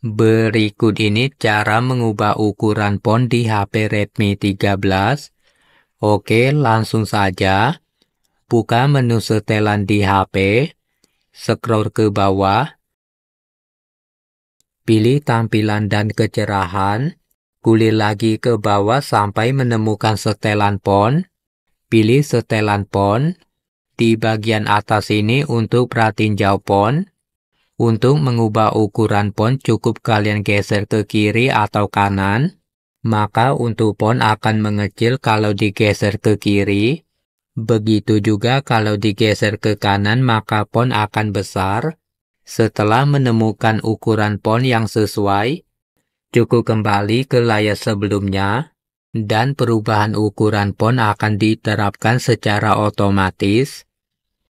Berikut ini cara mengubah ukuran font di HP Redmi 13. Oke, langsung saja. Buka menu setelan di HP. Scroll ke bawah. Pilih tampilan dan kecerahan. Kulir lagi ke bawah sampai menemukan setelan font. Pilih setelan font. Di bagian atas ini untuk pratinjau font. Untuk mengubah ukuran pon cukup kalian geser ke kiri atau kanan, maka untuk pon akan mengecil kalau digeser ke kiri. Begitu juga kalau digeser ke kanan maka pon akan besar. Setelah menemukan ukuran pon yang sesuai, cukup kembali ke layar sebelumnya, dan perubahan ukuran pon akan diterapkan secara otomatis.